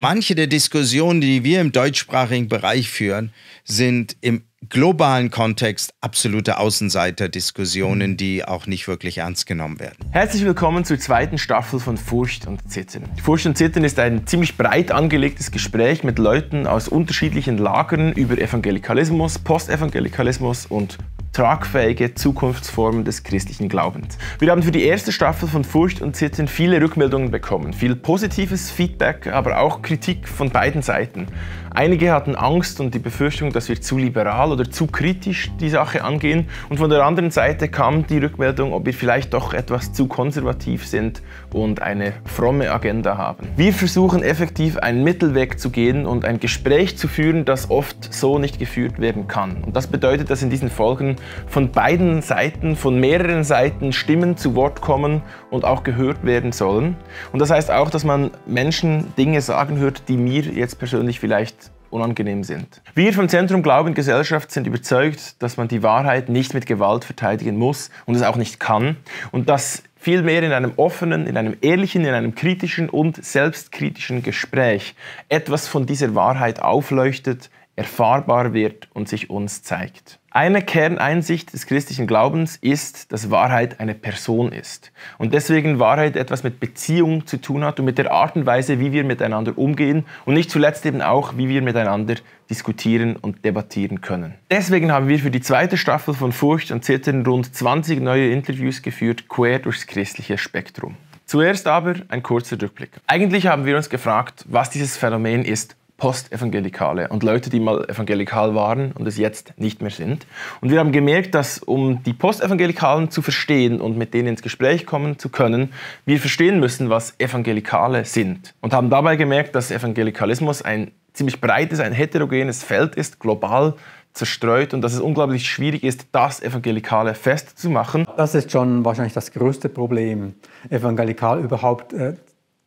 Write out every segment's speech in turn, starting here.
Manche der Diskussionen, die wir im deutschsprachigen Bereich führen, sind im globalen Kontext absolute Außenseiterdiskussionen, die auch nicht wirklich ernst genommen werden. Herzlich willkommen zur zweiten Staffel von Furcht und Zittern. Furcht und Zittern ist ein ziemlich breit angelegtes Gespräch mit Leuten aus unterschiedlichen Lagern über Evangelikalismus, Postevangelikalismus und tragfähige Zukunftsformen des christlichen Glaubens. Wir haben für die erste Staffel von Furcht und Zittern viele Rückmeldungen bekommen, viel positives Feedback, aber auch Kritik von beiden Seiten. Einige hatten Angst und die Befürchtung, dass wir zu liberal radikal oder zu kritisch die Sache angehen. Und von der anderen Seite kam die Rückmeldung, ob wir vielleicht doch etwas zu konservativ sind und eine fromme Agenda haben. Wir versuchen effektiv einen Mittelweg zu gehen und ein Gespräch zu führen, das oft so nicht geführt werden kann. Und das bedeutet, dass in diesen Folgen von beiden Seiten, von mehreren Seiten Stimmen zu Wort kommen und auch gehört werden sollen. Und das heißt auch, dass man Menschen Dinge sagen hört, die mir jetzt persönlich vielleicht unangenehm sind. Wir vom Zentrum Glauben Gesellschaft sind überzeugt, dass man die Wahrheit nicht mit Gewalt verteidigen muss und es auch nicht kann und dass vielmehr in einem offenen, in einem ehrlichen, in einem kritischen und selbstkritischen Gespräch etwas von dieser Wahrheit aufleuchtet, erfahrbar wird und sich uns zeigt. Eine Kerneinsicht des christlichen Glaubens ist, dass Wahrheit eine Person ist. Und deswegen Wahrheit etwas mit Beziehung zu tun hat und mit der Art und Weise, wie wir miteinander umgehen und nicht zuletzt eben auch, wie wir miteinander diskutieren und debattieren können. Deswegen haben wir für die zweite Staffel von Furcht und Zittern rund 20 neue Interviews geführt, quer durchs christliche Spektrum. Zuerst aber ein kurzer Rückblick. Eigentlich haben wir uns gefragt, was dieses Phänomen ist Postevangelikale und Leute, die mal evangelikal waren und es jetzt nicht mehr sind. Und wir haben gemerkt, dass um die Postevangelikalen zu verstehen und mit denen ins Gespräch kommen zu können, wir verstehen müssen, was Evangelikale sind. Und haben dabei gemerkt, dass Evangelikalismus ein ziemlich breites, ein heterogenes Feld ist, global zerstreut und dass es unglaublich schwierig ist, das Evangelikale festzumachen. Das ist schon wahrscheinlich das größte Problem, evangelikal überhaupt äh,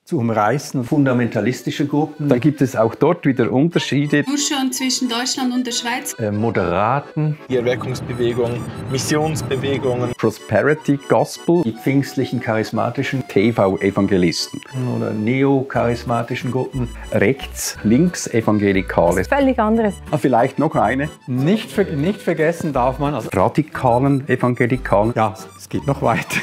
zu umreißen. Fundamentalistische Gruppen. Da gibt es auch dort wieder Unterschiede. Nur schon zwischen Deutschland und der Schweiz. Äh, Moderaten. Die Erweckungsbewegung, Missionsbewegungen. Prosperity Gospel. Die pfingstlichen charismatischen. TV-Evangelisten. Oder neocharismatischen Gruppen. Rechts, links Evangelikale. Völlig anderes. Ah, vielleicht noch eine. Nicht, ver nicht vergessen darf man. Also radikalen Evangelikalen. Ja, es geht noch weiter.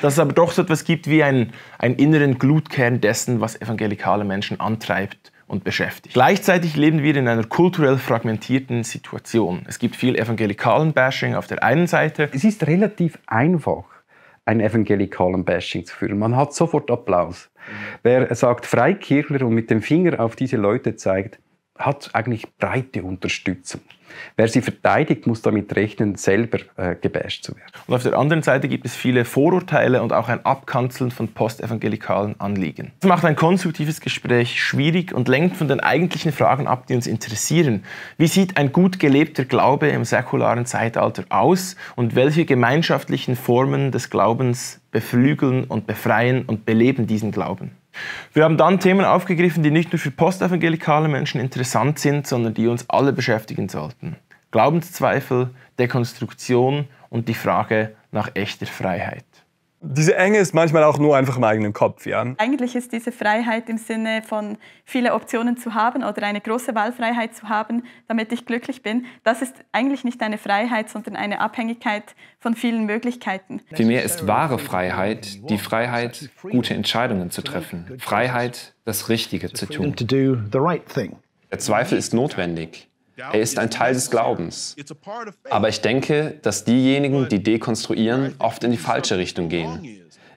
Dass es aber doch so etwas gibt wie ein einen inneren Glutkern dessen, was evangelikale Menschen antreibt und beschäftigt. Gleichzeitig leben wir in einer kulturell fragmentierten Situation. Es gibt viel evangelikalen Bashing auf der einen Seite. Es ist relativ einfach, ein evangelikalen Bashing zu führen. Man hat sofort Applaus. Wer sagt Freikirchler und mit dem Finger auf diese Leute zeigt, hat eigentlich breite Unterstützung. Wer sie verteidigt, muss damit rechnen, selber äh, gebasht zu werden. Und auf der anderen Seite gibt es viele Vorurteile und auch ein Abkanzeln von postevangelikalen Anliegen. Das macht ein konstruktives Gespräch schwierig und lenkt von den eigentlichen Fragen ab, die uns interessieren. Wie sieht ein gut gelebter Glaube im säkularen Zeitalter aus und welche gemeinschaftlichen Formen des Glaubens beflügeln und befreien und beleben diesen Glauben? Wir haben dann Themen aufgegriffen, die nicht nur für postevangelikale Menschen interessant sind, sondern die uns alle beschäftigen sollten. Glaubenszweifel, Dekonstruktion und die Frage nach echter Freiheit. Diese Enge ist manchmal auch nur einfach im eigenen Kopf, ja. Eigentlich ist diese Freiheit im Sinne von viele Optionen zu haben oder eine große Wahlfreiheit zu haben, damit ich glücklich bin. Das ist eigentlich nicht eine Freiheit, sondern eine Abhängigkeit von vielen Möglichkeiten. Vielmehr ist wahre Freiheit die Freiheit, gute Entscheidungen zu treffen. Freiheit, das Richtige zu tun. Der Zweifel ist notwendig. Er ist ein Teil des Glaubens. Aber ich denke, dass diejenigen, die dekonstruieren, oft in die falsche Richtung gehen.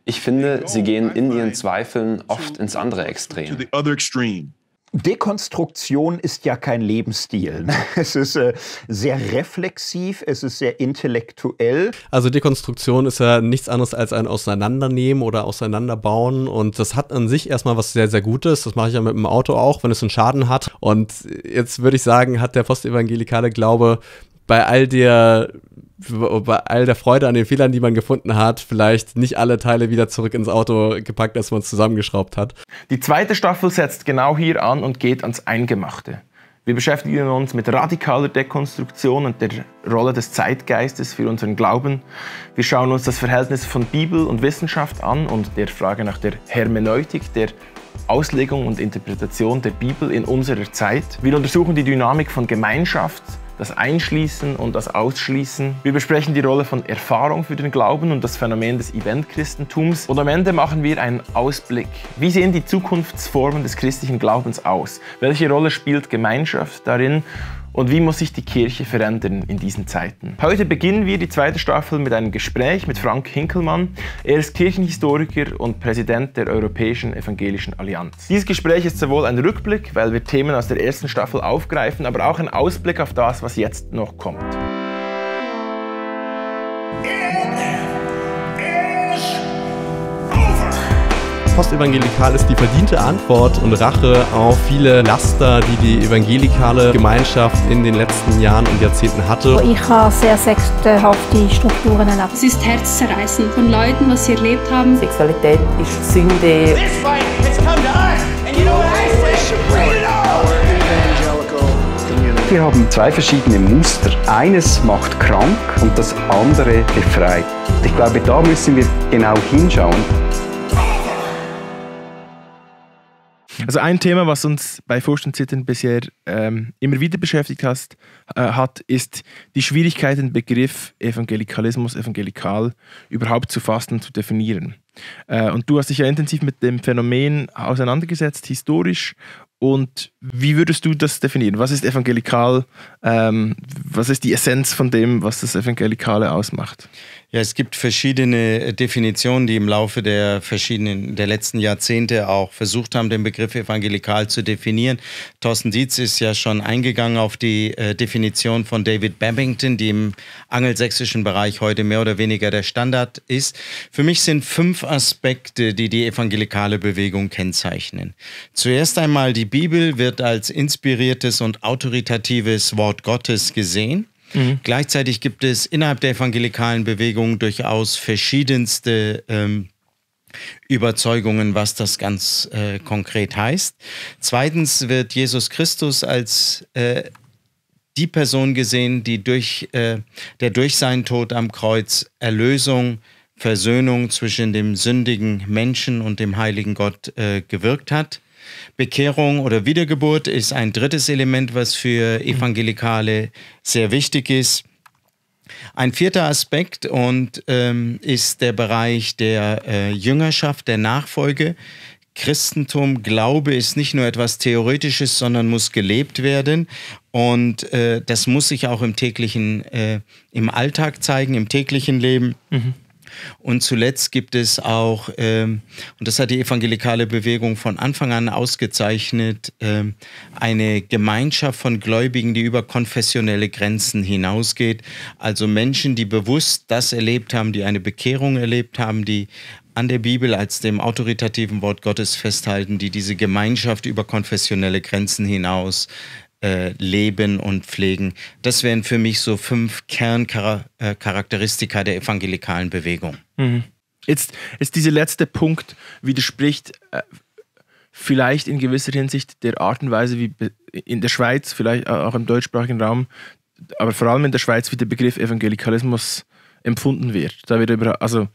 Ich finde, sie gehen in ihren Zweifeln oft ins andere Extrem. Dekonstruktion ist ja kein Lebensstil. Ne? Es ist äh, sehr reflexiv, es ist sehr intellektuell. Also Dekonstruktion ist ja nichts anderes als ein Auseinandernehmen oder Auseinanderbauen. Und das hat an sich erstmal was sehr, sehr Gutes. Das mache ich ja mit dem Auto auch, wenn es einen Schaden hat. Und jetzt würde ich sagen, hat der postevangelikale Glaube bei all der bei all der Freude an den Fehlern, die man gefunden hat, vielleicht nicht alle Teile wieder zurück ins Auto gepackt, als man es zusammengeschraubt hat. Die zweite Staffel setzt genau hier an und geht ans Eingemachte. Wir beschäftigen uns mit radikaler Dekonstruktion und der Rolle des Zeitgeistes für unseren Glauben. Wir schauen uns das Verhältnis von Bibel und Wissenschaft an und der Frage nach der Hermeneutik, der Auslegung und Interpretation der Bibel in unserer Zeit. Wir untersuchen die Dynamik von Gemeinschaft, das Einschließen und das Ausschließen. Wir besprechen die Rolle von Erfahrung für den Glauben und das Phänomen des Eventchristentums. Und am Ende machen wir einen Ausblick. Wie sehen die Zukunftsformen des christlichen Glaubens aus? Welche Rolle spielt Gemeinschaft darin? und wie muss sich die Kirche verändern in diesen Zeiten. Heute beginnen wir die zweite Staffel mit einem Gespräch mit Frank Hinkelmann. Er ist Kirchenhistoriker und Präsident der Europäischen Evangelischen Allianz. Dieses Gespräch ist sowohl ein Rückblick, weil wir Themen aus der ersten Staffel aufgreifen, aber auch ein Ausblick auf das, was jetzt noch kommt. postevangelikal ist die verdiente Antwort und Rache auf viele Laster, die die evangelikale Gemeinschaft in den letzten Jahren und Jahrzehnten hatte. Oh, ich habe sehr sexhafte Strukturen erlebt. Es ist herzzerreißend von Leuten, was sie erlebt haben. Sexualität ist Sünde. Wir haben zwei verschiedene Muster. Eines macht krank und das andere befreit. Ich glaube, da müssen wir genau hinschauen. Also ein Thema, was uns bei Furstenzittern bisher ähm, immer wieder beschäftigt hast, äh, hat, ist die Schwierigkeit, den Begriff Evangelikalismus, evangelikal überhaupt zu fassen und zu definieren. Äh, und du hast dich ja intensiv mit dem Phänomen auseinandergesetzt, historisch und wie würdest du das definieren? Was ist evangelikal? Ähm, was ist die Essenz von dem, was das Evangelikale ausmacht? Ja, es gibt verschiedene äh, Definitionen, die im Laufe der verschiedenen der letzten Jahrzehnte auch versucht haben, den Begriff evangelikal zu definieren. Thorsten Dietz ist ja schon eingegangen auf die äh, Definition von David Babington, die im angelsächsischen Bereich heute mehr oder weniger der Standard ist. Für mich sind fünf Aspekte, die die evangelikale Bewegung kennzeichnen. Zuerst einmal die Bibel wird wird als inspiriertes und autoritatives Wort Gottes gesehen. Mhm. Gleichzeitig gibt es innerhalb der evangelikalen Bewegung durchaus verschiedenste ähm, Überzeugungen, was das ganz äh, konkret heißt. Zweitens wird Jesus Christus als äh, die Person gesehen, die durch, äh, der durch seinen Tod am Kreuz Erlösung, Versöhnung zwischen dem sündigen Menschen und dem heiligen Gott äh, gewirkt hat. Bekehrung oder Wiedergeburt ist ein drittes Element, was für mhm. Evangelikale sehr wichtig ist. Ein vierter Aspekt und ähm, ist der Bereich der äh, Jüngerschaft, der Nachfolge. Christentum, Glaube ist nicht nur etwas Theoretisches, sondern muss gelebt werden. Und äh, das muss sich auch im täglichen, äh, im Alltag zeigen, im täglichen Leben. Mhm. Und zuletzt gibt es auch, ähm, und das hat die evangelikale Bewegung von Anfang an ausgezeichnet, ähm, eine Gemeinschaft von Gläubigen, die über konfessionelle Grenzen hinausgeht. Also Menschen, die bewusst das erlebt haben, die eine Bekehrung erlebt haben, die an der Bibel als dem autoritativen Wort Gottes festhalten, die diese Gemeinschaft über konfessionelle Grenzen hinaus äh, leben und pflegen. Das wären für mich so fünf Kerncharakteristika äh, der evangelikalen Bewegung. Mhm. Jetzt ist dieser letzte Punkt widerspricht äh, vielleicht in gewisser Hinsicht der Art und Weise, wie in der Schweiz, vielleicht auch im deutschsprachigen Raum, aber vor allem in der Schweiz, wie der Begriff Evangelikalismus empfunden wird. Da wird über, also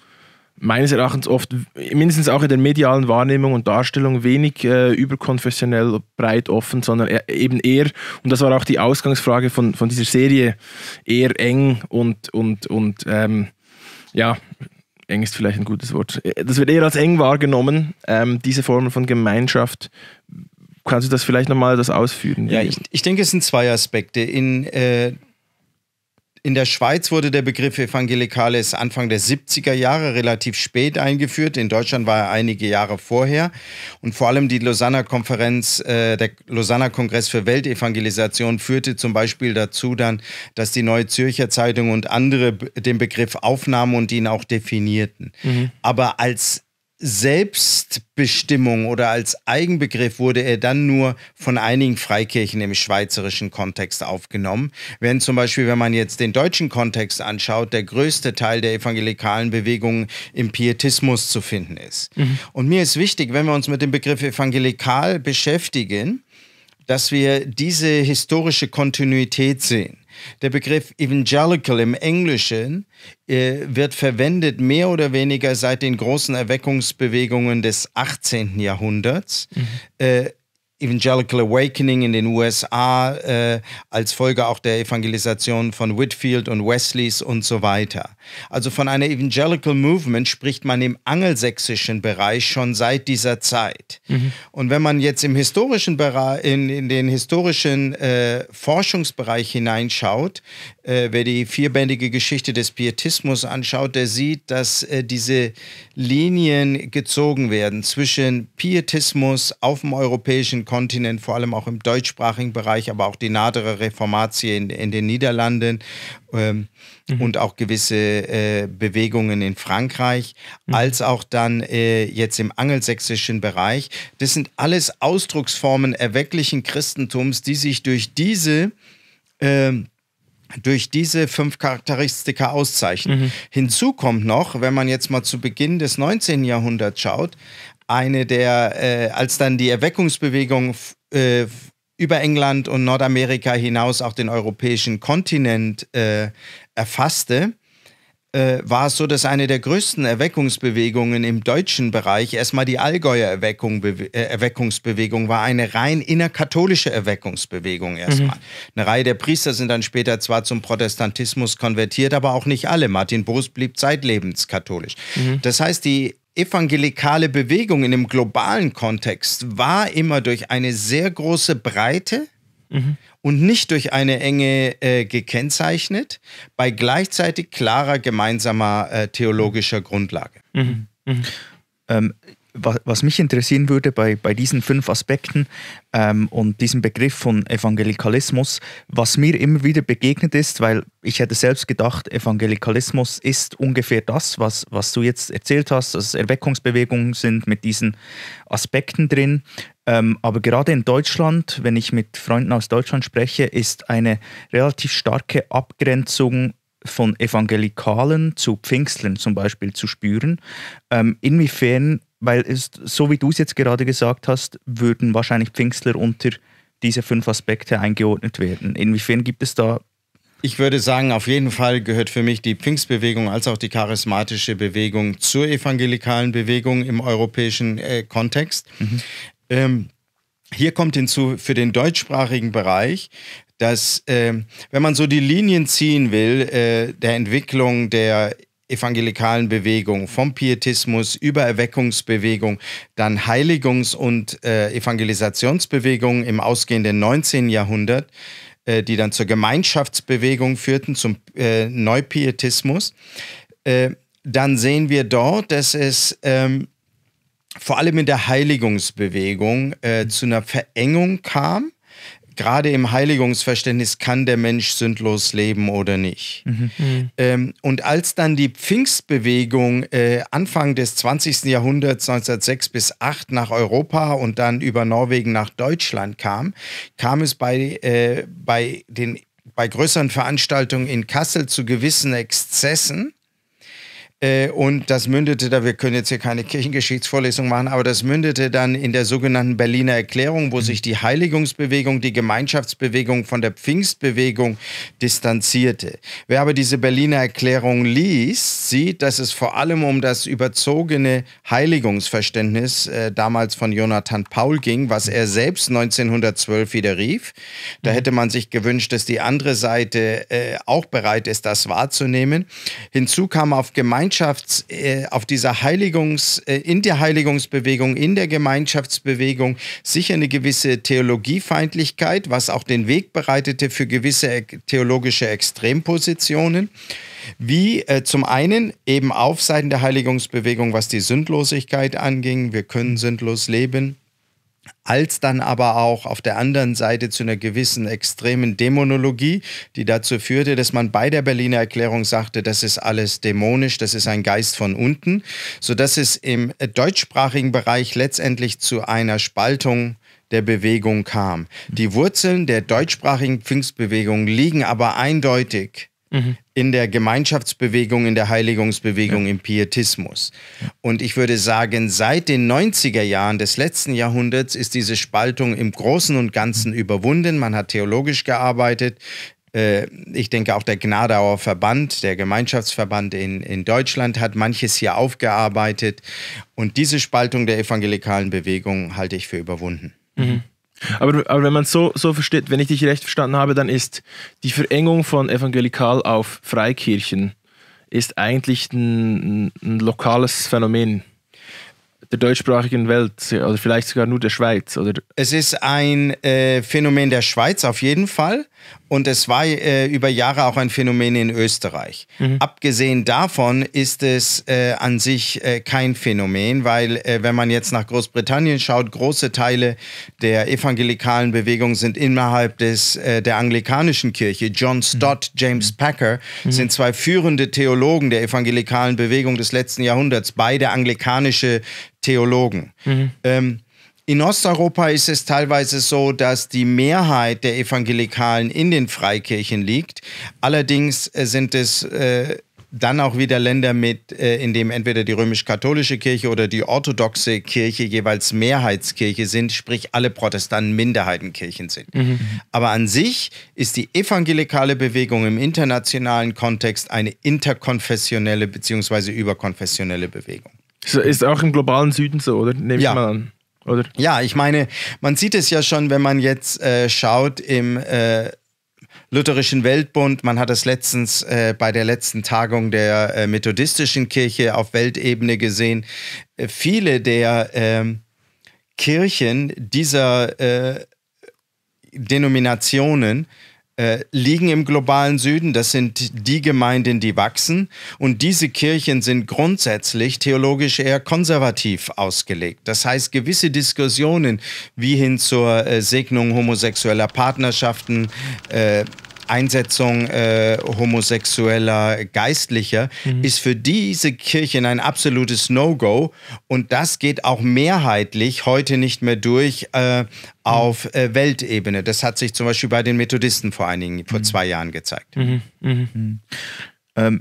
meines Erachtens oft, mindestens auch in der medialen Wahrnehmung und Darstellung, wenig äh, überkonfessionell breit offen, sondern e-, eben eher, und das war auch die Ausgangsfrage von, von dieser Serie, eher eng und, und, und ähm, ja, eng ist vielleicht ein gutes Wort. Äh, das wird eher als eng wahrgenommen, ähm, diese Formen von Gemeinschaft. Kannst du das vielleicht nochmal ausführen? Ja, ich, ich denke, es sind zwei Aspekte. In äh, in der Schweiz wurde der Begriff Evangelikales Anfang der 70er Jahre relativ spät eingeführt. In Deutschland war er einige Jahre vorher. Und vor allem die lausanne Konferenz, äh, der lausanne Kongress für Weltevangelisation führte zum Beispiel dazu dann, dass die Neue Zürcher Zeitung und andere den Begriff aufnahmen und ihn auch definierten. Mhm. Aber als Selbstbestimmung oder als Eigenbegriff wurde er dann nur von einigen Freikirchen im schweizerischen Kontext aufgenommen. Während zum Beispiel, wenn man jetzt den deutschen Kontext anschaut, der größte Teil der evangelikalen Bewegung im Pietismus zu finden ist. Mhm. Und mir ist wichtig, wenn wir uns mit dem Begriff evangelikal beschäftigen, dass wir diese historische Kontinuität sehen. Der Begriff Evangelical im Englischen äh, wird verwendet mehr oder weniger seit den großen Erweckungsbewegungen des 18. Jahrhunderts. Mhm. Äh, Evangelical Awakening in den USA äh, als Folge auch der Evangelisation von Whitfield und Wesleys und so weiter. Also von einer Evangelical Movement spricht man im angelsächsischen Bereich schon seit dieser Zeit. Mhm. Und wenn man jetzt im historischen Bereich, in, in den historischen äh, Forschungsbereich hineinschaut, äh, wer die vierbändige Geschichte des Pietismus anschaut, der sieht, dass äh, diese Linien gezogen werden zwischen Pietismus auf dem europäischen Kontinent, vor allem auch im deutschsprachigen Bereich, aber auch die nadere Reformatie in, in den Niederlanden ähm, mhm. und auch gewisse äh, Bewegungen in Frankreich, mhm. als auch dann äh, jetzt im angelsächsischen Bereich. Das sind alles Ausdrucksformen erwecklichen Christentums, die sich durch diese äh, durch diese fünf Charakteristika auszeichnen. Mhm. Hinzu kommt noch, wenn man jetzt mal zu Beginn des 19. Jahrhunderts schaut, eine der, äh, als dann die Erweckungsbewegung äh, über England und Nordamerika hinaus auch den europäischen Kontinent äh, erfasste, äh, war es so, dass eine der größten Erweckungsbewegungen im deutschen Bereich erstmal die Allgäuer Erweckung, Be äh, Erweckungsbewegung war, eine rein innerkatholische Erweckungsbewegung mhm. erstmal. Mhm. Eine Reihe der Priester sind dann später zwar zum Protestantismus konvertiert, aber auch nicht alle. Martin Boos blieb zeitlebens katholisch. Mhm. Das heißt, die evangelikale Bewegung in einem globalen Kontext war immer durch eine sehr große Breite mhm. und nicht durch eine enge äh, gekennzeichnet, bei gleichzeitig klarer gemeinsamer äh, theologischer Grundlage. Mhm. Mhm. Ähm, was, was, mich interessieren würde bei, bei diesen fünf Aspekten ähm, und diesem Begriff von Evangelikalismus, was mir immer wieder begegnet ist, weil ich hätte selbst gedacht, Evangelikalismus ist ungefähr das, was, was du jetzt erzählt hast, dass es Erweckungsbewegungen sind mit diesen Aspekten drin. Ähm, aber gerade in Deutschland, wenn ich mit Freunden aus Deutschland spreche, ist eine relativ starke Abgrenzung von Evangelikalen zu Pfingstlern zum Beispiel zu spüren. Ähm, inwiefern weil es, so wie du es jetzt gerade gesagt hast, würden wahrscheinlich Pfingstler unter diese fünf Aspekte eingeordnet werden. Inwiefern gibt es da ich würde sagen, auf jeden Fall gehört für mich die Pfingstbewegung als auch die charismatische Bewegung zur evangelikalen Bewegung im europäischen äh, Kontext. Mhm. Ähm, hier kommt hinzu für den deutschsprachigen Bereich, dass, äh, wenn man so die Linien ziehen will, äh, der Entwicklung der evangelikalen Bewegung, vom Pietismus über Erweckungsbewegung, dann Heiligungs- und äh, Evangelisationsbewegungen im ausgehenden 19. Jahrhundert, äh, die dann zur Gemeinschaftsbewegung führten, zum äh, Neupietismus, äh, dann sehen wir dort, dass es ähm, vor allem in der Heiligungsbewegung äh, zu einer Verengung kam gerade im Heiligungsverständnis, kann der Mensch sündlos leben oder nicht. Mhm. Ähm, und als dann die Pfingstbewegung äh, Anfang des 20. Jahrhunderts, 1906 bis 8 nach Europa und dann über Norwegen nach Deutschland kam, kam es bei, äh, bei den bei größeren Veranstaltungen in Kassel zu gewissen Exzessen äh, und das mündete da, wir können jetzt hier keine Kirchengeschichtsvorlesung machen, aber das mündete dann in der sogenannten Berliner Erklärung, wo mhm. sich die Heiligungsbewegung, die Gemeinschaftsbewegung von der Pfingstbewegung distanzierte. Wer aber diese Berliner Erklärung liest, sieht, dass es vor allem um das überzogene Heiligungsverständnis äh, damals von Jonathan Paul ging, was er selbst 1912 widerrief. Da mhm. hätte man sich gewünscht, dass die andere Seite äh, auch bereit ist, das wahrzunehmen. Hinzu kam auf Gemeinschaftsbewegung, Gemeinschafts, äh, auf dieser Heiligungs, äh, in der Heiligungsbewegung, in der Gemeinschaftsbewegung sicher eine gewisse Theologiefeindlichkeit, was auch den Weg bereitete für gewisse e-, theologische Extrempositionen wie äh, zum einen eben auf Seiten der Heiligungsbewegung, was die Sündlosigkeit anging, wir können sündlos leben, als dann aber auch auf der anderen Seite zu einer gewissen extremen Dämonologie, die dazu führte, dass man bei der Berliner Erklärung sagte, das ist alles dämonisch, das ist ein Geist von unten, sodass es im deutschsprachigen Bereich letztendlich zu einer Spaltung der Bewegung kam. Die Wurzeln der deutschsprachigen Pfingstbewegung liegen aber eindeutig Mhm. in der Gemeinschaftsbewegung, in der Heiligungsbewegung, ja. im Pietismus. Und ich würde sagen, seit den 90er Jahren des letzten Jahrhunderts ist diese Spaltung im Großen und Ganzen mhm. überwunden. Man hat theologisch gearbeitet, äh, ich denke auch der Gnadauer Verband, der Gemeinschaftsverband in, in Deutschland hat manches hier aufgearbeitet. Und diese Spaltung der evangelikalen Bewegung halte ich für überwunden. Mhm. Aber, aber wenn man es so, so versteht, wenn ich dich recht verstanden habe, dann ist die Verengung von Evangelikal auf Freikirchen ist eigentlich ein, ein lokales Phänomen der deutschsprachigen Welt oder vielleicht sogar nur der Schweiz? Oder? Es ist ein äh, Phänomen der Schweiz auf jeden Fall und es war äh, über Jahre auch ein Phänomen in Österreich. Mhm. Abgesehen davon ist es äh, an sich äh, kein Phänomen, weil äh, wenn man jetzt nach Großbritannien schaut, große Teile der evangelikalen Bewegung sind innerhalb des, äh, der anglikanischen Kirche. John mhm. Stott, mhm. James Packer mhm. sind zwei führende Theologen der evangelikalen Bewegung des letzten Jahrhunderts, beide anglikanische Theologen. Mhm. Ähm, in Osteuropa ist es teilweise so, dass die Mehrheit der Evangelikalen in den Freikirchen liegt. Allerdings äh, sind es äh, dann auch wieder Länder mit, äh, in denen entweder die römisch-katholische Kirche oder die orthodoxe Kirche jeweils Mehrheitskirche sind, sprich alle Protestanten Minderheitenkirchen sind. Mhm. Aber an sich ist die evangelikale Bewegung im internationalen Kontext eine interkonfessionelle bzw. überkonfessionelle Bewegung. Ist auch im globalen Süden so, oder? Nehme ja. ich mal an. Oder? Ja, ich meine, man sieht es ja schon, wenn man jetzt äh, schaut im äh, Lutherischen Weltbund. Man hat es letztens äh, bei der letzten Tagung der äh, Methodistischen Kirche auf Weltebene gesehen. Äh, viele der ähm, Kirchen dieser äh, Denominationen äh, liegen im globalen Süden. Das sind die Gemeinden, die wachsen. Und diese Kirchen sind grundsätzlich theologisch eher konservativ ausgelegt. Das heißt, gewisse Diskussionen wie hin zur äh, Segnung homosexueller Partnerschaften, äh, Einsetzung äh, homosexueller Geistlicher mhm. ist für diese Kirchen ein absolutes No-Go. Und das geht auch mehrheitlich heute nicht mehr durch äh, mhm. auf äh, Weltebene. Das hat sich zum Beispiel bei den Methodisten vor einigen, vor mhm. zwei Jahren gezeigt. Mhm. mhm. Ähm,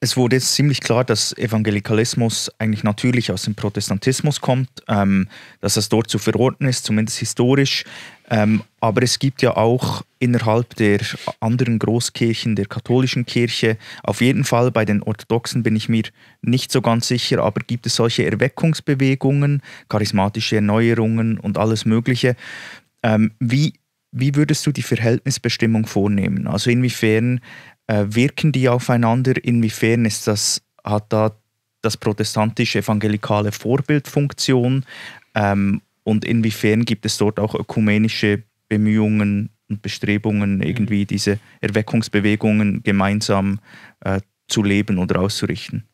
es wurde jetzt ziemlich klar, dass Evangelikalismus eigentlich natürlich aus dem Protestantismus kommt, ähm, dass das dort zu verorten ist, zumindest historisch. Ähm, aber es gibt ja auch innerhalb der anderen Großkirchen, der katholischen Kirche, auf jeden Fall bei den Orthodoxen bin ich mir nicht so ganz sicher, aber gibt es solche Erweckungsbewegungen, charismatische Erneuerungen und alles Mögliche. Ähm, wie, wie würdest du die Verhältnisbestimmung vornehmen? Also inwiefern äh, wirken die aufeinander? Inwiefern ist das, hat da das protestantische evangelikale Vorbildfunktion? Ähm, und inwiefern gibt es dort auch ökumenische Bemühungen und Bestrebungen, mhm. irgendwie diese Erweckungsbewegungen gemeinsam äh, zu leben oder auszurichten?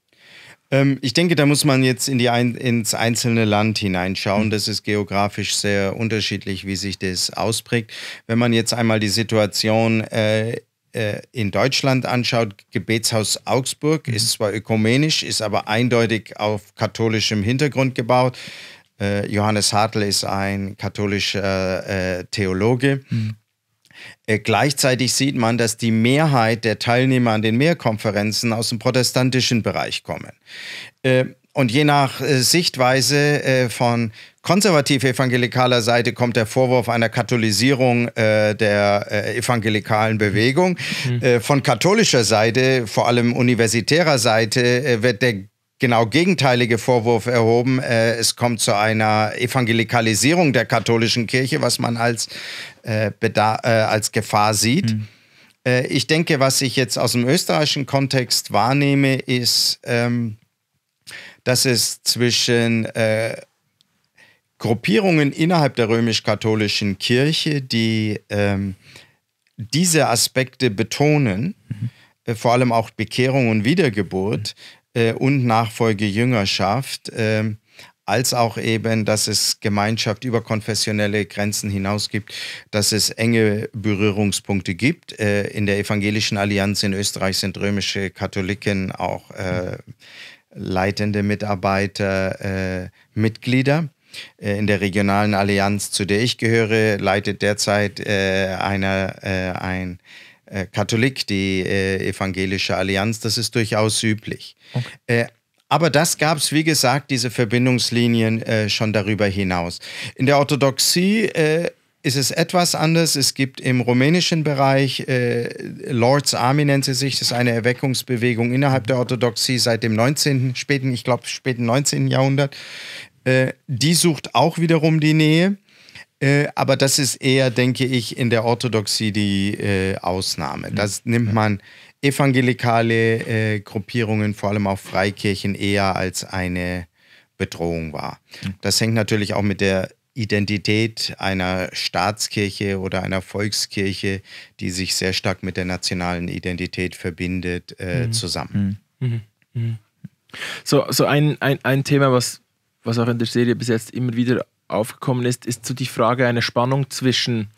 Ähm, ich denke, da muss man jetzt in die ein, ins einzelne Land hineinschauen. Mhm. Das ist geografisch sehr unterschiedlich, wie sich das ausprägt. Wenn man jetzt einmal die Situation äh, äh, in Deutschland anschaut, Gebetshaus Augsburg mhm. ist zwar ökumenisch, ist aber eindeutig auf katholischem Hintergrund gebaut. Äh, Johannes Hartl ist ein katholischer äh, Theologe. Mhm. Äh, gleichzeitig sieht man, dass die Mehrheit der Teilnehmer an den Mehrkonferenzen aus dem protestantischen Bereich kommen. Äh, und je nach äh, Sichtweise äh, von konservativ-evangelikaler Seite kommt der Vorwurf einer Katholisierung äh, der äh, evangelikalen Bewegung. Mhm. Äh, von katholischer Seite, vor allem universitärer Seite, äh, wird der genau gegenteilige Vorwurf erhoben. es kommt zu einer Evangelikalisierung der katholischen Kirche, was man als, als Gefahr sieht. Mhm. Ich denke, was ich jetzt aus dem österreichischen Kontext wahrnehme, ist, ähm, dass es zwischen äh, Gruppierungen innerhalb der römisch-katholischen Kirche, die ähm, diese Aspekte betonen, mhm. äh, vor allem auch Bekehrung und Wiedergeburt mhm. äh, und Nachfolgejüngerschaft, äh, als auch eben, dass es Gemeinschaft über konfessionelle Grenzen hinaus gibt, dass es enge Berührungspunkte gibt. Äh, in der Evangelischen Allianz in Österreich sind römische Katholiken auch äh, mhm leitende Mitarbeiter, äh, Mitglieder. Äh, in der regionalen Allianz, zu der ich gehöre, leitet derzeit äh, einer, äh, ein äh, Katholik die äh, evangelische Allianz. Das ist durchaus üblich. Okay. aber das gab es, wie gesagt, diese Verbindungslinien schon darüber hinaus. In der Orthodoxie ist es etwas anders. Es gibt im rumänischen Bereich, äh, Lords Army nennt sie sich, das ist eine Erweckungsbewegung innerhalb der Orthodoxie seit dem 19., späten, ich glaube, späten 19. Jahrhundert. Äh, die sucht auch wiederum die Nähe. Äh, aber das ist eher, denke ich, in der Orthodoxie die äh, Ausnahme. Mhm. Das nimmt man evangelikale äh, Gruppierungen, vor allem auch Freikirchen, eher als eine Bedrohung wahr. Mhm. Das hängt natürlich auch mit der Identität einer Staatskirche oder einer Volkskirche, die sich sehr stark mit der nationalen Identität verbindet, äh, mhm. zusammen. Mhm. Mhm. So, so ein, ein, ein Thema, was, was auch in der Serie bis jetzt immer wieder aufgekommen ist, ist so die Frage einer Spannung zwischen,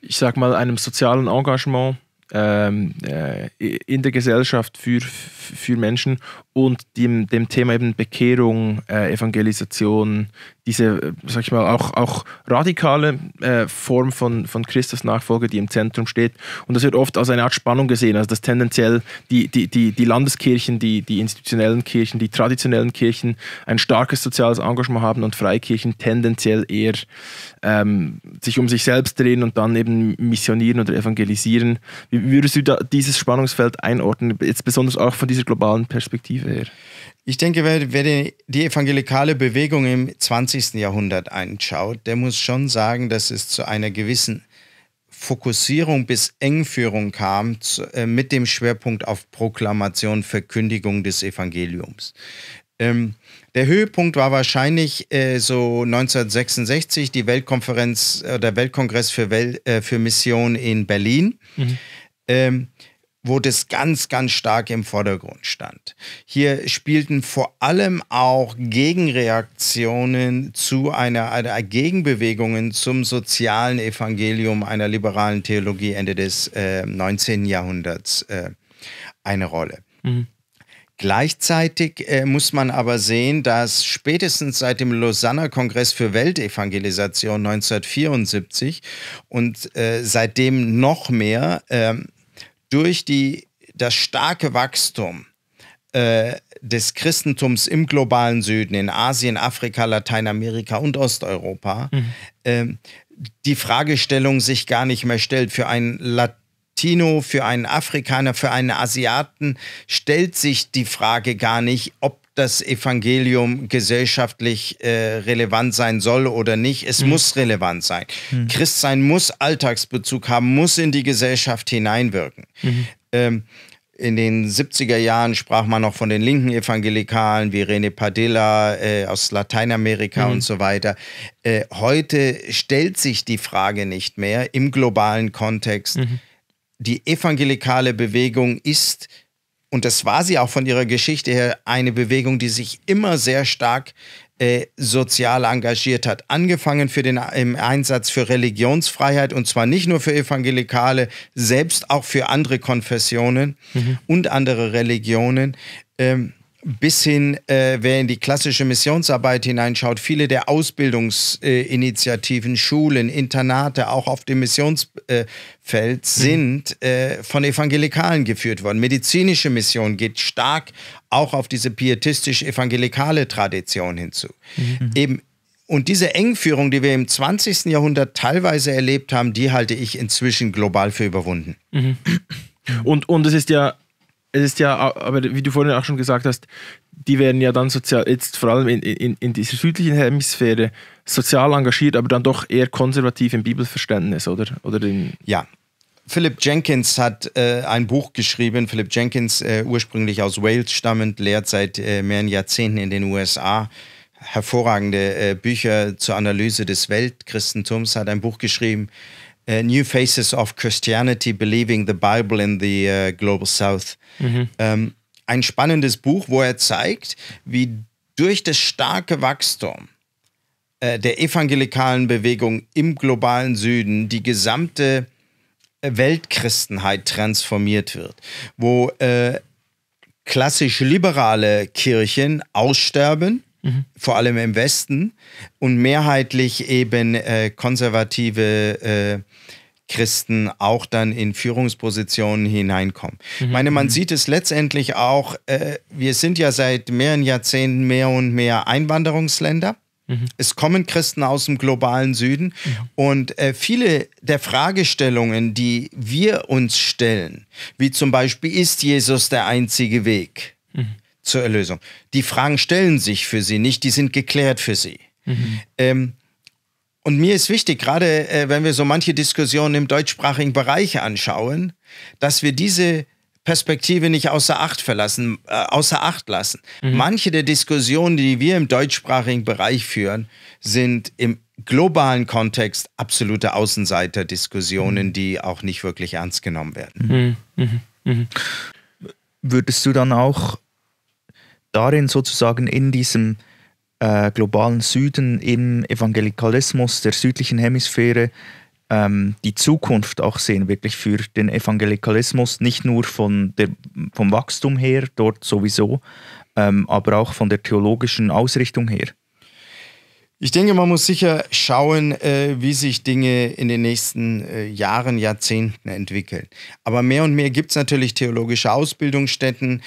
ich sag mal, einem sozialen Engagement ähm, äh, in der Gesellschaft für, für Menschen und dem, dem Thema eben Bekehrung, äh, Evangelisation, diese, sag ich mal, auch, auch radikale äh, Form von, von Nachfolge, die im Zentrum steht. Und das wird oft als eine Art Spannung gesehen, also dass tendenziell die, die, die, die Landeskirchen, die, die institutionellen Kirchen, die traditionellen Kirchen ein starkes soziales Engagement haben und Freikirchen tendenziell eher ähm, sich um sich selbst drehen und dann eben missionieren oder evangelisieren. Wie, würdest du dieses Spannungsfeld einordnen, jetzt besonders auch von dieser globalen Perspektive her? Ich denke, wer, wer die evangelikale Bewegung im 20. Jahrhundert anschaut, der muss schon sagen, dass es zu einer gewissen Fokussierung bis Engführung kam zu, äh, mit dem Schwerpunkt auf Proklamation, Verkündigung des Evangeliums. Ähm, der Höhepunkt war wahrscheinlich äh, so 1966 die Weltkonferenz, oder äh, Weltkongress für, Wel äh, für Mission in Berlin. Mhm ähm, wo das ganz, ganz stark im Vordergrund stand. Hier spielten vor allem auch Gegenreaktionen zu einer, einer Gegenbewegungen zum sozialen Evangelium einer liberalen Theologie Ende des äh, 19. Jahrhunderts äh, eine Rolle. Mhm. Gleichzeitig äh, muss man aber sehen, dass spätestens seit dem Lausanner Kongress für Weltevangelisation 1974 und äh, seitdem noch mehr ähm, durch die, das starke Wachstum äh, des Christentums im globalen Süden, in Asien, Afrika, Lateinamerika und Osteuropa, mhm. äh, die Fragestellung sich gar nicht mehr stellt. Für einen Latino, für einen Afrikaner, für einen Asiaten stellt sich die Frage gar nicht, ob das Evangelium gesellschaftlich äh, relevant sein soll oder nicht. Es mhm. muss relevant sein. Mhm. sein muss Alltagsbezug haben, muss in die Gesellschaft hineinwirken. Mhm. Ähm, in den 70er Jahren sprach man noch von den linken Evangelikalen wie René Padilla äh, aus Lateinamerika mhm. und so weiter. Äh, heute stellt sich die Frage nicht mehr im globalen Kontext. Mhm. Die evangelikale Bewegung ist und das war sie auch von ihrer Geschichte her, eine Bewegung, die sich immer sehr stark äh, sozial engagiert hat. Angefangen für den, im Einsatz für Religionsfreiheit und zwar nicht nur für Evangelikale, selbst auch für andere Konfessionen mhm. und andere Religionen. Ähm, bis hin, äh, wer in die klassische Missionsarbeit hineinschaut, viele der Ausbildungsinitiativen, äh, Schulen, Internate, auch auf dem Missionsfeld mhm. äh, sind von Evangelikalen geführt worden. Medizinische Mission geht stark auch auf diese pietistisch-evangelikale Tradition hinzu. Mhm. Eben und diese Engführung, die wir im 20. Jahrhundert teilweise erlebt haben, die halte ich inzwischen global für überwunden. Mhm. Und, und es ist ja es ist ja, aber wie du vorhin auch schon gesagt hast, die werden ja dann sozial, jetzt vor allem in, in, in dieser südlichen Hemisphäre, sozial engagiert, aber dann doch eher konservativ im Bibelverständnis, oder? oder den ja. Philip Jenkins hat äh, ein Buch geschrieben. Philip Jenkins, äh, ursprünglich aus Wales stammend, lehrt seit äh, mehreren Jahrzehnten in den USA hervorragende äh, Bücher zur Analyse des Weltchristentums, hat ein Buch geschrieben, uh, New Faces of Christianity, Believing the Bible in the uh, Global South. Mhm. Ähm, ein spannendes Buch, wo er zeigt, wie durch das starke Wachstum äh, der evangelikalen Bewegung im globalen Süden die gesamte äh, Weltchristenheit transformiert wird, wo äh, klassisch liberale Kirchen aussterben Mhm. vor allem im Westen, und mehrheitlich eben äh, konservative äh, Christen auch dann in Führungspositionen hineinkommen. Mhm. Ich meine, man mhm. sieht es letztendlich auch, äh, wir sind ja seit mehreren Jahrzehnten mehr und mehr Einwanderungsländer. Mhm. Es kommen Christen aus dem globalen Süden mhm. und äh, viele der Fragestellungen, die wir uns stellen, wie zum Beispiel, ist Jesus der einzige Weg? zur Erlösung. Die Fragen stellen sich für sie nicht, die sind geklärt für sie. Mhm. Ähm, und mir ist wichtig, gerade äh, wenn wir so manche Diskussionen im deutschsprachigen Bereich anschauen, dass wir diese Perspektive nicht außer Acht verlassen, äh, außer Acht lassen. Mhm. Manche der Diskussionen, die wir im deutschsprachigen Bereich führen, sind im globalen Kontext absolute Außenseiterdiskussionen, mhm. die auch nicht wirklich ernst genommen werden. Mhm. mhm. mhm. Würdest du dann auch darin sozusagen in diesem äh, globalen Süden, im Evangelikalismus der südlichen Hemisphäre, ähm, die Zukunft auch sehen, wirklich für den Evangelikalismus, nicht nur von der, vom Wachstum her, dort sowieso, ähm, aber auch von der theologischen Ausrichtung her. Ich denke, man muss sicher schauen, äh, wie sich Dinge in den nächsten äh, Jahren, Jahrzehnten entwickeln. Aber mehr und mehr gibt es natürlich theologische Ausbildungsstätten,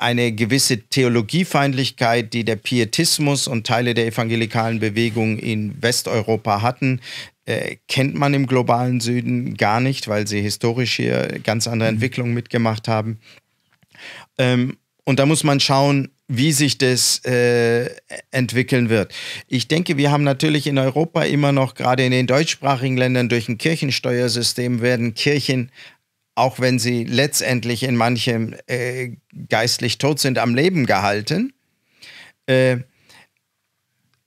eine gewisse Theologiefeindlichkeit, die der Pietismus und Teile der evangelikalen Bewegung in Westeuropa hatten, äh, kennt man im globalen Süden gar nicht, weil sie historisch hier ganz andere mhm. Entwicklungen mitgemacht haben. Ähm, und da muss man schauen, wie sich das äh, entwickeln wird. Ich denke, wir haben natürlich in Europa immer noch, gerade in den deutschsprachigen Ländern, durch ein Kirchensteuersystem werden Kirchen auch wenn sie letztendlich in manchem äh, geistlich tot sind, am Leben gehalten. Äh,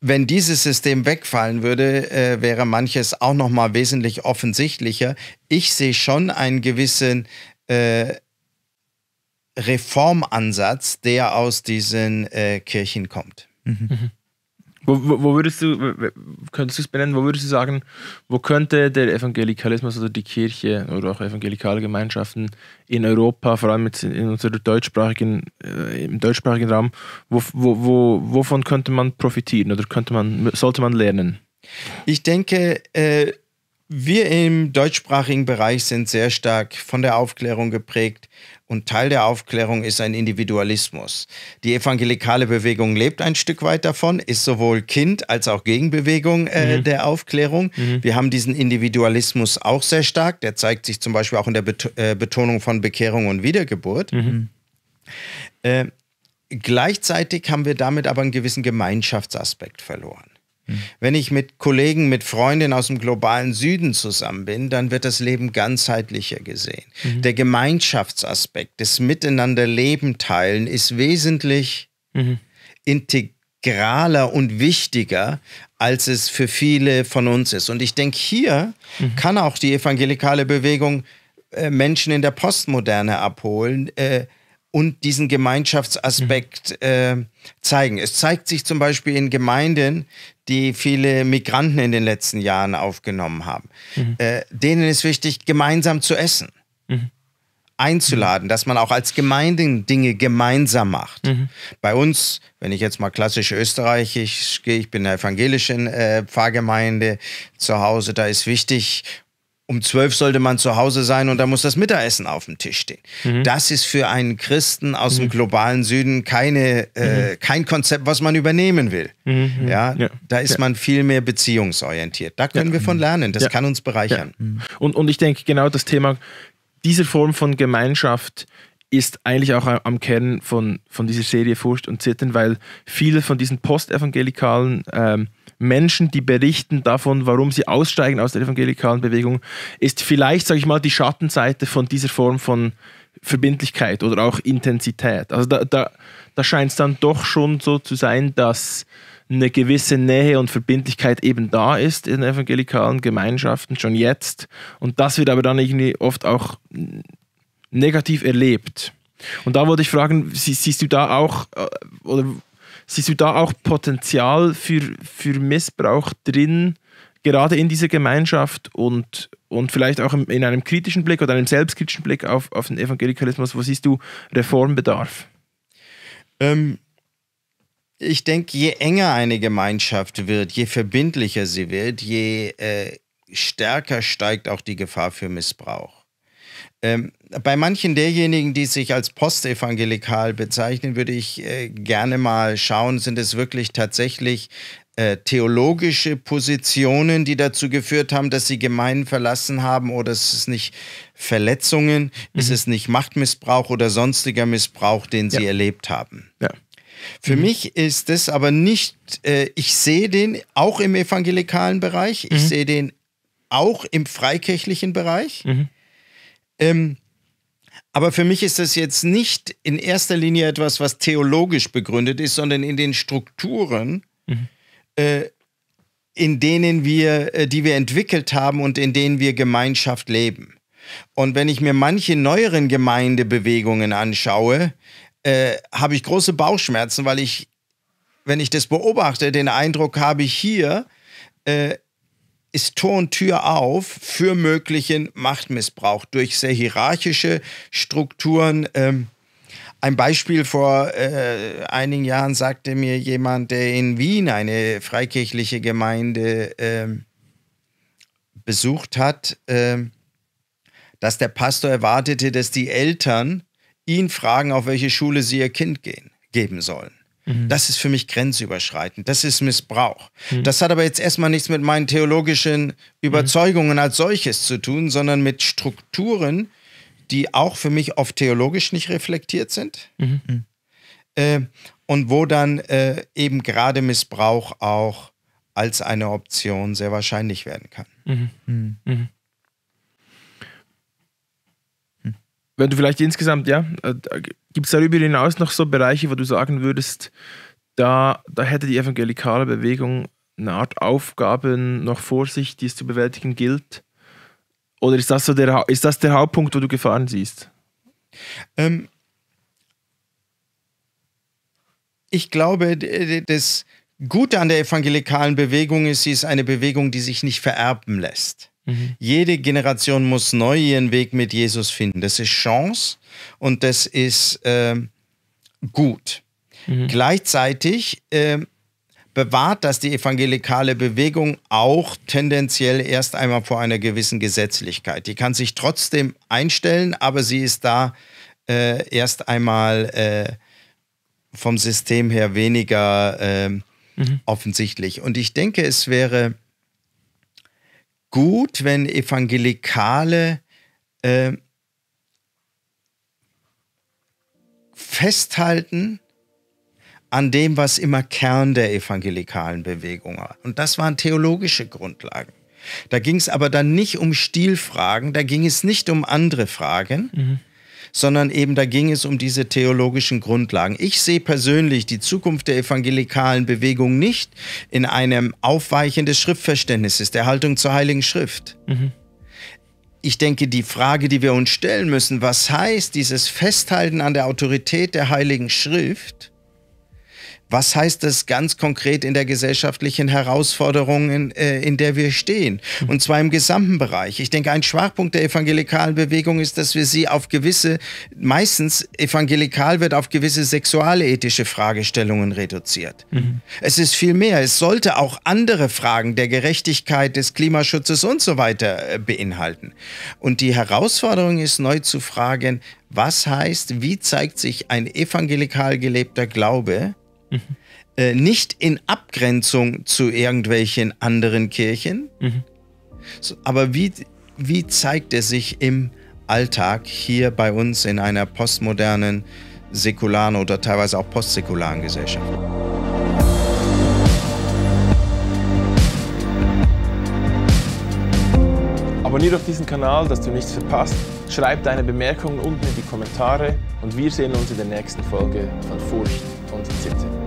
wenn dieses System wegfallen würde, äh, wäre manches auch noch mal wesentlich offensichtlicher. Ich sehe schon einen gewissen äh, Reformansatz, der aus diesen äh, Kirchen kommt. Mhm. mhm. Wo, wo, wo, würdest du, könntest du es benennen, wo würdest du sagen, wo könnte der Evangelikalismus oder die Kirche oder auch evangelikale Gemeinschaften in Europa, vor allem jetzt in unserer deutschsprachigen, äh, im deutschsprachigen Raum, wo, wo, wo, wovon könnte man profitieren oder könnte man, sollte man lernen? Ich denke, äh, wir im deutschsprachigen Bereich sind sehr stark von der Aufklärung geprägt und Teil der Aufklärung ist ein Individualismus. Die evangelikale Bewegung lebt ein Stück weit davon, ist sowohl Kind als auch Gegenbewegung äh, mhm. der Aufklärung. Mhm. Wir haben diesen Individualismus auch sehr stark. Der zeigt sich zum Beispiel auch in der Bet äh, Betonung von Bekehrung und Wiedergeburt. Mhm. Äh, gleichzeitig haben wir damit aber einen gewissen Gemeinschaftsaspekt verloren. Mhm. Wenn ich mit Kollegen, mit Freunden aus dem globalen Süden zusammen bin, dann wird das Leben ganzheitlicher gesehen. Mhm. Der Gemeinschaftsaspekt, das Miteinanderleben teilen ist wesentlich mhm. integraler und wichtiger, als es für viele von uns ist. Und ich denke, hier mhm. kann auch die evangelikale Bewegung äh, Menschen in der Postmoderne abholen. Äh, und diesen Gemeinschaftsaspekt mhm. äh, zeigen. Es zeigt sich zum Beispiel in Gemeinden, die viele Migranten in den letzten Jahren aufgenommen haben. Mhm. Äh, denen ist wichtig, gemeinsam zu essen, mhm. einzuladen, mhm. dass man auch als Gemeinde Dinge gemeinsam macht. Mhm. Bei uns, wenn ich jetzt mal klassisch österreichisch gehe, ich bin in der evangelischen äh, Pfarrgemeinde zu Hause, da ist wichtig, um zwölf sollte man zu Hause sein und da muss das Mittagessen auf dem Tisch stehen. Mhm. Das ist für einen Christen aus mhm. dem globalen Süden keine, äh, mhm. kein Konzept, was man übernehmen will. Mhm. Mhm. Ja, ja, da ist ja. man viel mehr beziehungsorientiert. Da können ja. wir von lernen. Das kann uns bereichern. Mhm. Und, und ich denke, genau das Thema, diese Form von Gemeinschaft ist eigentlich auch am Kern von, von dieser Serie Furcht und Zittern, weil viele von diesen postevangelikalen ähm, Menschen, die berichten davon, warum sie aussteigen aus der evangelikalen Bewegung, ist vielleicht, sage ich mal, die Schattenseite von dieser Form von Verbindlichkeit oder auch Intensität. Also da, da, da scheint es dann doch schon so zu sein, dass eine gewisse Nähe und Verbindlichkeit eben da ist in evangelikalen Gemeinschaften schon jetzt. Und das wird aber dann irgendwie oft auch negativ erlebt. Und da wollte ich fragen, siehst du da auch, äh, oder siehst du da auch Potenzial für, für Missbrauch drin, gerade in dieser Gemeinschaft und, und vielleicht auch in einem kritischen Blick oder einem selbstkritischen Blick auf, auf den Evangelikalismus? Wo siehst du Reformbedarf? Ähm, ich denke, je enger eine Gemeinschaft wird, je verbindlicher sie wird, je äh, stärker steigt auch die Gefahr für Missbrauch. Ähm, bei manchen derjenigen, die sich als postevangelikal bezeichnen, würde ich äh, gerne mal schauen, sind es wirklich tatsächlich äh, theologische Positionen, die dazu geführt haben, dass sie Gemeinden verlassen haben oder ist es nicht Verletzungen, mhm. ist es nicht Machtmissbrauch oder sonstiger Missbrauch, den ja. sie erlebt haben. Ja. Für mhm. mich ist das aber nicht, äh, ich sehe den auch im evangelikalen Bereich, ich mhm. sehe den auch im freikirchlichen Bereich. Mhm. Ähm, aber für mich ist das jetzt nicht in erster Linie etwas, was theologisch begründet ist, sondern in den Strukturen, mhm. äh, in denen wir, äh, die wir entwickelt haben und in denen wir Gemeinschaft leben. Und wenn ich mir manche neueren Gemeindebewegungen anschaue, äh, habe ich große Bauchschmerzen, weil ich, wenn ich das beobachte, den Eindruck habe ich hier, äh, ist Tor und Tür auf für möglichen Machtmissbrauch durch sehr hierarchische Strukturen. Ähm, ein Beispiel vor äh, einigen Jahren sagte mir jemand, der in Wien eine freikirchliche Gemeinde äh, besucht hat, äh, dass der Pastor erwartete, dass die Eltern ihn fragen, auf welche Schule sie ihr Kind gehen, geben sollen. Mhm. Das ist für mich grenzüberschreitend. Das ist Missbrauch. Mhm. Das hat aber jetzt erstmal nichts mit meinen theologischen mhm. Überzeugungen als solches zu tun, sondern mit Strukturen, die auch für mich oft theologisch nicht reflektiert sind. Mhm. Äh, und wo dann äh, eben gerade Missbrauch auch als eine Option sehr wahrscheinlich werden kann. Mhm. Mhm. Wenn du vielleicht insgesamt, ja, äh, gibt es darüber hinaus noch so Bereiche, wo du sagen würdest, da, da hätte die evangelikale Bewegung eine Art Aufgaben noch vor sich, die es zu bewältigen gilt? Oder ist das, so der, ist das der Hauptpunkt, wo du Gefahren siehst? Ähm, ich glaube, das Gute an der evangelikalen Bewegung ist, sie ist eine Bewegung, die sich nicht vererben lässt. Mhm. Jede Generation muss neu ihren Weg mit Jesus finden. Das ist Chance und das ist äh, gut. Mhm. Gleichzeitig äh, bewahrt das die evangelikale Bewegung auch tendenziell erst einmal vor einer gewissen Gesetzlichkeit. Die kann sich trotzdem einstellen, aber sie ist da äh, erst einmal äh, vom System her weniger ähm, mhm. offensichtlich. Und ich denke, es wäre gut, wenn Evangelikale äh, festhalten an dem, was immer Kern der evangelikalen Bewegung war. Und das waren theologische Grundlagen. Da ging es aber dann nicht um Stilfragen, da ging es nicht um andere Fragen, mhm sondern eben da ging es um diese theologischen Grundlagen. Ich sehe persönlich die Zukunft der evangelikalen Bewegung nicht in einem Aufweichen des Schriftverständnisses, der Haltung zur Heiligen Schrift. Mhm ich denke, die Frage, die wir uns stellen müssen, was heißt dieses Festhalten an der Autorität der Heiligen Schrift was heißt das ganz konkret in der gesellschaftlichen Herausforderung, in, äh, in der wir stehen? Und zwar im gesamten Bereich. Ich denke, ein Schwachpunkt der evangelikalen Bewegung ist, dass wir sie auf gewisse, meistens evangelikal wird auf gewisse sexualethische Fragestellungen reduziert. Mhm. Es ist viel mehr. Es sollte auch andere Fragen der Gerechtigkeit, des Klimaschutzes und so weiter äh, beinhalten. Und die Herausforderung ist neu zu fragen, was heißt, wie zeigt sich ein evangelikal gelebter Glaube Mhm. Äh, nicht in Abgrenzung zu irgendwelchen anderen Kirchen, mhm. so, aber wie, wie zeigt es sich im Alltag hier bei uns in einer postmodernen, säkularen oder teilweise auch postsäkularen Gesellschaft? Abonniere doch diesen Kanal, dass du nichts verpasst. Schreib deine Bemerkungen unten in die Kommentare und wir sehen uns in der nächsten Folge von Furcht und Zitte.